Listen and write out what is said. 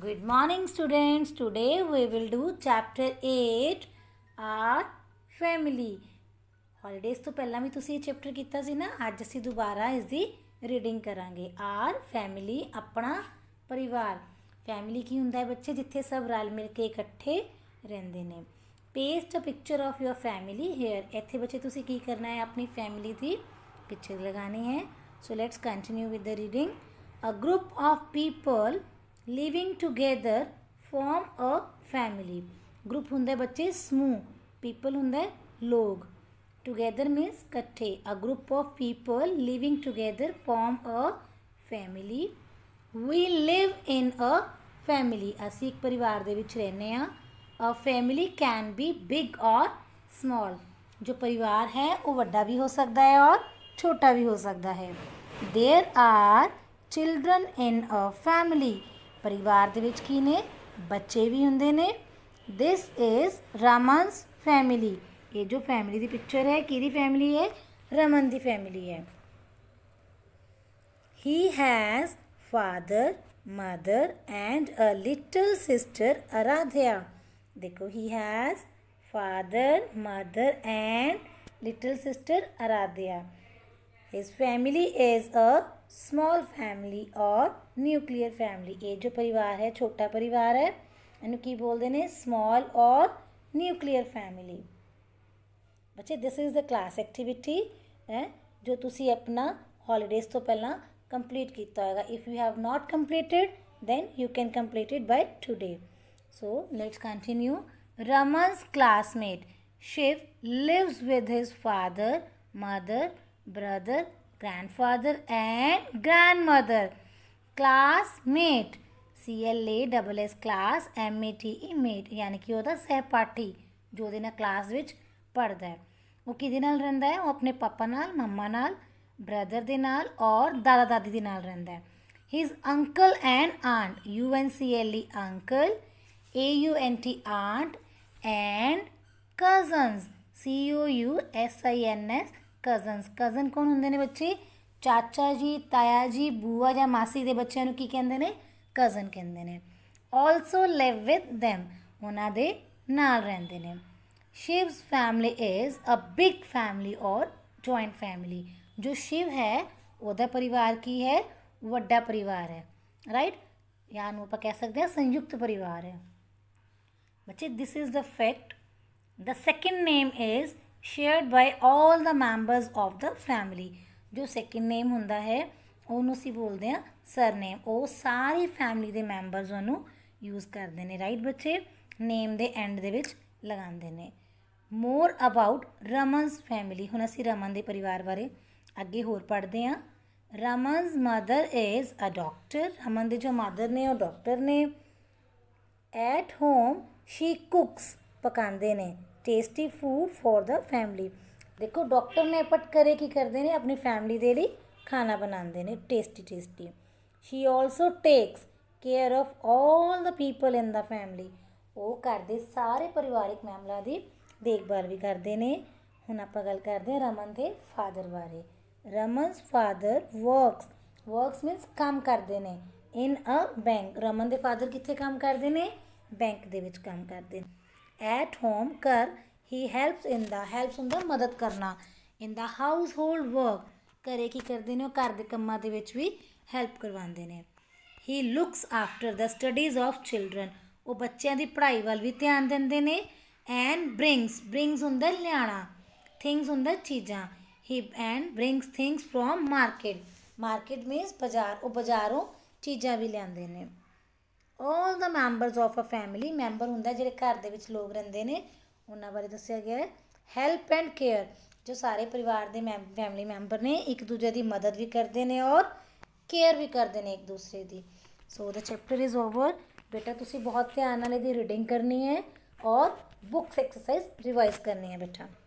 Good morning students. Today we will do chapter 8 our family. Holidays तो पहला भी ਤੁਸੀਂ ਇਹ ਚੈਪਟਰ ਕੀਤਾ ਸੀ ਨਾ ਅੱਜ ਅਸੀਂ ਦੁਬਾਰਾ ਇਸ ਦੀ ਰੀਡਿੰਗ ਕਰਾਂਗੇ ਆਰ ਫੈਮਿਲੀ ਆਪਣਾ ਪਰਿਵਾਰ ਫੈਮਿਲੀ ਕੀ ਹੁੰਦਾ ਹੈ ਬੱਚੇ ਜਿੱਥੇ ਸਭ ਰਲ ਮਿਲ ਕੇ ਇਕੱਠੇ ਰਹਿੰਦੇ ਨੇ paste a picture of your family here ਇੱਥੇ ਬੱਚੇ ਤੁਸੀਂ ਕੀ ਕਰਨਾ ਹੈ ਆਪਣੀ ਫੈਮਿਲੀ ਦੀ ਪਿਕਚਰ ਲਗਾਣੀ ਹੈ so let's continue with the reading a group of people living together form a family group होंगे बच्चे समूह पीपल होंगे लोग टूगैदर मीन्स कट्ठे a group of people living together form a family we live in a family असी एक परिवार के ਵਿੱਚ ਰਹਿੰਦੇ ਆ a family can be big or small ਜੋ ਪਰਿਵਾਰ ਹੈ ਉਹ ਵੱਡਾ ਵੀ ਹੋ ਸਕਦਾ ਹੈ ਔਰ ਛੋਟਾ ਵੀ ਹੋ ਸਕਦਾ there are children in a family परिवार की ने बच्चे भी होंगे ने दिस इज रमनस फैमिली ये जो फैमिली की पिक्चर है कि फैमिली है रमन की फैमिली है he has father mother and a little sister Aaradhya देखो he has father mother and little sister Aaradhya his family is a small family or nuclear family ये जो परिवार है छोटा परिवार है इनकी बोल देने स्मॉल और न्यूक्लियर फैमिली बच्चे this is the class activity ਹੈ जो तुम अपना हॉलीडेज़ तो पहला कंप्लीट किया होगा if you have not completed then you can complete it by today so let's continue raman's classmate shiv lives with his father mother brother, grandfather and grandmother. Classmate. C L A double S class M A T E mate यानी कि ओह्दा सहपाठी जो दिन class which पढ़दा ऐ ओह् किदे नाल रैंदा ऐ ओह् अपने पापा नाल मम्मा नाल ब्रदर दे नाल और दादा दादी दे नाल रैंदा ऐ his uncle and aunt U N C L E uncle A U N T aunt and cousins C O U S I N S cousins cousin कौन होंगे ने बच्चे चाचा जी ताया जी बुआ या मासी ਦੇ ਬੱਚਿਆਂ ਨੂੰ ਕੀ ਕਹਿੰਦੇ ਨੇ ਕਜ਼ਨ ਕਹਿੰਦੇ ਨੇ ਆਲਸੋ ਲਿਵ ਵਿਦ them ਉਹਨਾਂ ਦੇ ਨਾਲ ਰਹਿੰਦੇ ਨੇ Shiv's family is a big family or joint family ਜੋ ਸ਼ਿਵ ਹੈ ਉਹਦਾ ਪਰਿਵਾਰ ਕੀ ਹੈ ਵੱਡਾ ਪਰਿਵਾਰ ਹੈ ਰਾਈਟ ਯਾਨ ਉਹ ਆਪਾਂ ਕਹਿ ਸਕਦੇ ਹਾਂ ਸੰਯੁਕਤ ਪਰਿਵਾਰ ਹੈ ਬੱਚੇ this is the fact the second name is shared by all the members of the family ਜੋ ਸੈਕਿੰਡ ਨੇਮ ਹੁੰਦਾ ਹੈ ਉਹਨੂੰ ਅਸੀਂ ਬੋਲਦੇ ਆ ਸਰਨੇਮ ਉਹ ਸਾਰੀ ਫੈਮਿਲੀ ਦੇ ਮੈਂਬਰਸ ਉਹਨੂੰ ਯੂਜ਼ ਕਰਦੇ ਨੇ ਰਾਈਟ ਬੱਚੇ ਨੇਮ ਦੇ ਐਂਡ ਦੇ ਵਿੱਚ ਲਗਾਉਂਦੇ ਨੇ ਮੋਰ ਅਬਾਊਟ ਰਮਨਸ ਫੈਮਿਲੀ ਹੁਣ ਅਸੀਂ ਰਮਨ ਦੇ ਪਰਿਵਾਰ ਬਾਰੇ ਅੱਗੇ ਹੋਰ ਪੜ੍ਹਦੇ ਆ Raman's mother is a doctor Raman ਦੇ ਜੋ ਮਦਰ ਨੇ ਉਹ ਡਾਕਟਰ ਨੇ ਐਟ ਹੋਮ ਸ਼ੀ ਕੁਕਸ ਪਕਾਉਂਦੇ ਨੇ tasty food for the family देखो डॉक्टर ने पट करे कि कर देने अपनी फैमिली दे ली खाना बना देने tasty tasty she also takes care of all the people in the family ਉਹ ਘਰ ਦੇ ਸਾਰੇ ਪਰਿਵਾਰਿਕ ਮਾਮਲਾ ਦੀ ਦੇਖਭਾਲ ਵੀ ਕਰਦੇ ਨੇ ਹੁਣ ਆਪਾਂ ਗੱਲ ਕਰਦੇ ਹਾਂ ਰਮਨ ਦੇ ਫਾਦਰ ਬਾਰੇ Raman's father works works means ਕੰਮ ਕਰਦੇ ਨੇ ਇਨ ਅ ਬੈਂਕ ਰਮਨ ਦੇ ਫਾਦਰ ਕਿੱਥੇ ਕੰਮ ਕਰਦੇ ਨੇ ਬੈਂਕ ਦੇ ਵਿੱਚ ਕੰਮ ਕਰਦੇ ਨੇ ਐਟ ਹੋਮ ਕਰ ਹੀ ਹੈਲਪਸ ਇਨ ਦਾ ਹੈਲਪਸ ਹੁੰਦਾ ਮਦਦ ਕਰਨਾ in the household work ਕਰੇ ਕੀ ਕਰਦੇ ਨੇ ਉਹ ਘਰ ਦੇ ਕੰਮਾਂ ਦੇ ਵਿੱਚ ਵੀ ਹੈਲਪ ਕਰਵਾਉਂਦੇ ਨੇ he looks after the studies of children ਉਹ ਬੱਚਿਆਂ ਦੀ ਪੜ੍ਹਾਈ ਵੱਲ ਵੀ ਧਿਆਨ ਦਿੰਦੇ ਨੇ ਐਂਡ ਬ੍ਰਿੰਗਸ ਬ੍ਰਿੰਗਸ ਹੁੰਦਾ ਲਿਆਣਾ ਥਿੰਗਸ ਹੁੰਦਾ ਚੀਜ਼ਾਂ he and brings things from market market means ਬਾਜ਼ਾਰ ਉਹ ਬਾਜ਼ਾਰੋਂ ਚੀਜ਼ਾਂ ਵੀ ਲਿਆਉਂਦੇ ਨੇ all the members of a family member होंगे जो घर लोग रेंगे ने उन्हना बारे दसाया गया हैल्प एंड केयर जो सारे परिवार के मैम फैमिली मैंबर ने एक दूजे की मदद भी करते हैं और केयर भी करते हैं एक दूसरे की so the chapter is over बेटा तुम्हें बहुत ध्यान रीडिंग करनी है और बुक्स एक्सरसाइज रिवाइज करनी है बेटा